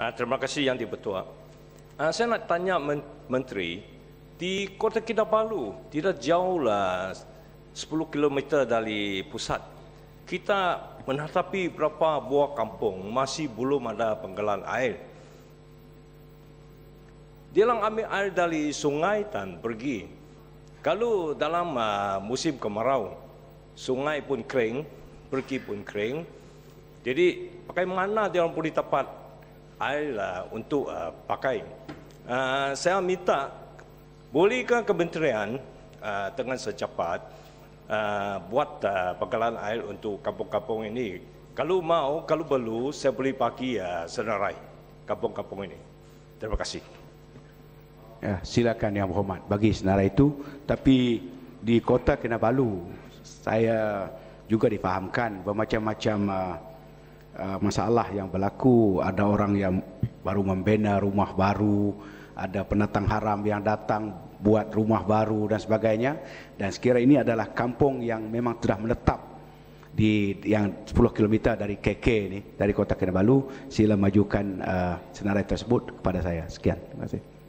Uh, terima kasih Yang Dipertua. Uh, ah, saya nak tanya men- Menteri, di Kota Kinabalu, tidak jauhlah 10 km dari pusat, kita menatapi berapa buah kampung masih belum ada penggalan air. Dia ambil air dari sungai dan pergi. Kalau dalam uh, musim kemarau, sungai pun kering, pergi pun kering. Jadi, pakai mana dia boleh dapat air lah uh, untuk uh, pakai. Uh, saya minta bolehkah kementerian uh, dengan secepat uh, buat uh, pekalan air untuk kampung-kampung ini. Kalau mau, kalau perlu, saya boleh pakai uh, senarai kampung-kampung ini. Terima kasih. Ya, silakan yang berhormat bagi senarai itu. Tapi di kota Kinabalu, saya juga difahamkan bermacam-macam uh, Ah, masalah yang berlaku ada orang yang baru membina rumah baru ada penatang haram yang datang buat rumah baru dan sebagainya dan sekiranya ini adalah kampung yang memang sudah menetap di yang 10 km dari KK ini dari Kota Kinabalu sila majukan uh, senarai tersebut kepada saya sekian terima kasih